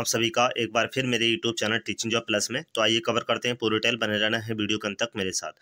आप सभी का एक बार फिर मेरे YouTube channel teaching job plus में तो आइए कवर करते हैं पूरी टेल बने रहना है वीडियो के अंत तक मेरे साथ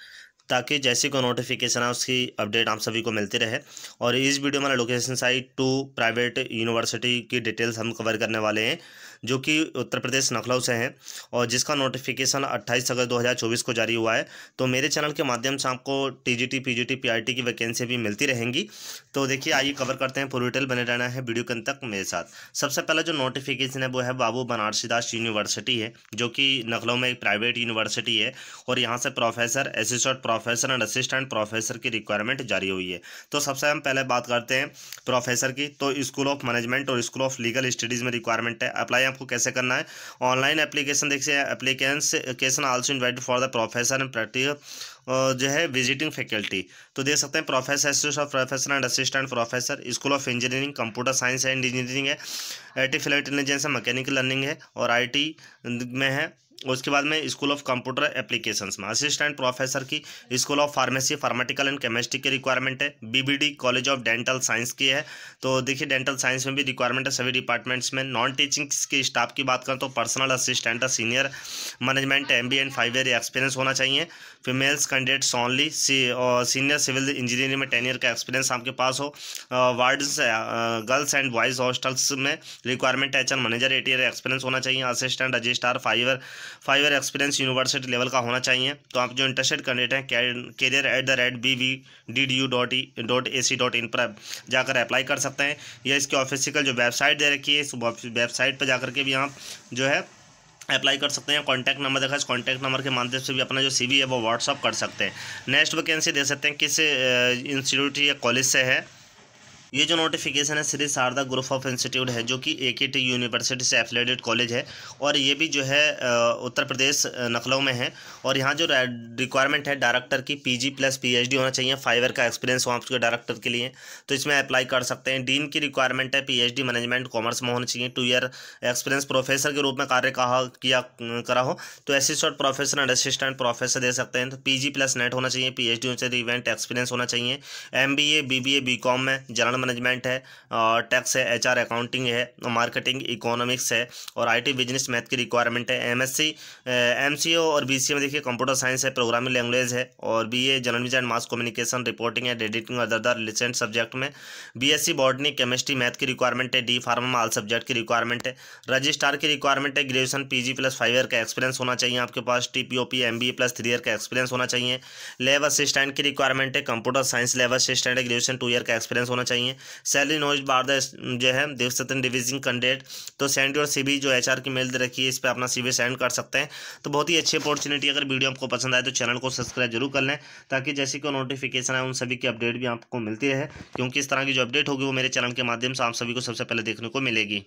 ताकि जैसे कोई नोटिफिकेशन है उसकी अपडेट आप सभी को मिलती रहे और इस वीडियो में location site to private university की डिटेल्स हम कवर करने वाले हैं जो कि उत्तर प्रदेश नखलाऊ से हैं और जिसका नोटिफिकेशन 28 अगस्त 2024 को जारी हुआ है तो मेरे चैनल के माध्यम से आपको टीजीटी पीजीटी टी की वैकेंसी भी मिलती रहेंगी तो देखिए आइए कवर करते हैं पूरी डिटेल बने रहना है वीडियो के अंत तक मेरे साथ सबसे पहला जो नोटिफिकेशन है वो है बाबू बनारसीदास यूनिवर्सिटी है जो कि नखलाऊ में एक प्राइवेट यूनिवर्सिटी है और यहाँ से professor assistant professor and assistant professor की रिक्वायरमेंट जारी हुई है तो सबसे हम पहले बात करते हैं प्रोफेसर की तो स्कूल ऑफ मैनेजमेंट और स्कूल ऑफ लीगल स्टडीज़ में रिक्वायरमेंट है अप्लाई आपको कैसे करना है ऑनलाइन एप्लीकेशन देखिए application also invited for the professor and practical जो है विजिटिंग फैकल्टी तो देख सकते हैं professor associate of professor and assistant professor school of engineering computer science and engineering है आर्टिफिशियल इंटेलिजेंस है मैकेनिकल लर्निंग है और आईटी में है उसके बाद में स्कूल ऑफ कंप्यूटर एप्लीकेशंस में असिस्टेंट प्रोफेसर की school of pharmacy pharmaceutical and chemistry की रिक्वायरमेंट है BBD college of dental science की है तो देखिए डेंटल साइंस में भी रिक्वायरमेंट है सभी डिपार्टमेंट्स में नॉन टीचिंग के स्टाफ की बात करें तो personal assistant senior management M B and five year experience होना चाहिए females candidates only senior civil engineering में टेन ईयर का एक्सपीरियंस आपके पास हो ward girls and boys hostels में requirement H manager eight year experience होना चाहिए assistant registrar five year five year experience university level का होना चाहिए तो आप जो इंटरेस्टेड कैंडिडेट हैं career at the rate B V D D U dot E dot A C dot in पर जाकर अप्लाई कर सकते हैं या इसकी ऑफिसिकल जो वेबसाइट दे रखी है इस वेबसाइट पर जाकर के भी आप जो है अप्लाई कर सकते हैं कॉन्टैक्ट नंबर देखा कॉन्टैक्ट नंबर के माध्यम से भी अपना जो सीवी है वो व्हाट्सअप कर सकते हैं नेक्स्ट वैकेंसी दे सकते हैं किस इंस्टीट्यूट या कॉलेज से है ये जो नोटिफिकेशन है Shri Sharda group of institute है जो कि ए के टी यूनिवर्सिटी से एफिलेटेड कॉलेज है और ये भी जो है उत्तर प्रदेश नखलऊ में है और यहाँ जो रिक्वायरमेंट है डायरेक्टर की पीजी प्लस पीएचडी होना चाहिए फाइवर का एक्सपीरियंस वहाँ के डायरेक्टर के लिए तो इसमें अप्लाई कर सकते हैं डीन की रिक्वायरमेंट है डी मैनेजमेंट कॉमर्स में होना चाहिए टू ईयर एक्सपीरियंस प्रोफेसर के रूप में कार्य कहा किया करा हो तो assistant professor and assistant professor दे सकते हैं तो जी प्लस नेट होना चाहिए पीएचडी होना चाहिए इवेंट एक्सपीरियंस होना चाहिए ए बी कॉम में जनरल मैनेजमेंट है टैक्स है एचआर अकाउंटिंग है मार्केटिंग इकोनॉमिक्स है और आईटी बिजनेस मैथ की रिक्वायरमेंट है एमएससी एमसीओ eh, और बीसीए में देखिए कंप्यूटर साइंस है प्रोग्रामिंग लैंग्वेज है और a journalism and mass communication reporting and editing other other related subject में बीएससी बॉटनी केमिस्ट्री मैथ की रिक्वायरमेंट है डी फार्मा में सब्जेक्ट की रिक्वायरमेंट है रजिस्ट्रार की रिक्वायरमेंट है graduation PG plus five year का एक्सपीरियंस होना चाहिए आपके पास TPOP B plus three year का एक्सपीरियंस होना चाहिए लेब असिस्टेंट की रिक्वायरमेंट है कंप्यूटर साइंस लेब असिस्टेंट है ग्रेजुएशन टू ईयर का एक्सपीरियंस होना चाहिए है सैलरी नॉलेज बार द जो है देव सत्यन डिविजन कैंडिडेट तो सेंड योर सी जो एच की मेल दे रखी है इस पर अपना सी सेंड कर सकते हैं तो बहुत ही अच्छी अपॉर्चुनिटी अगर वीडियो आपको पसंद आए तो चैनल को सब्सक्राइब जरूर कर लें ताकि जैसे कोई नोटिफिकेशन आए उन सभी की अपडेट भी आपको मिलती रहे क्योंकि इस तरह की जो अपडेट होगी वो मेरे चैनल के माध्यम से आप सभी को सबसे पहले देखने को मिलेगी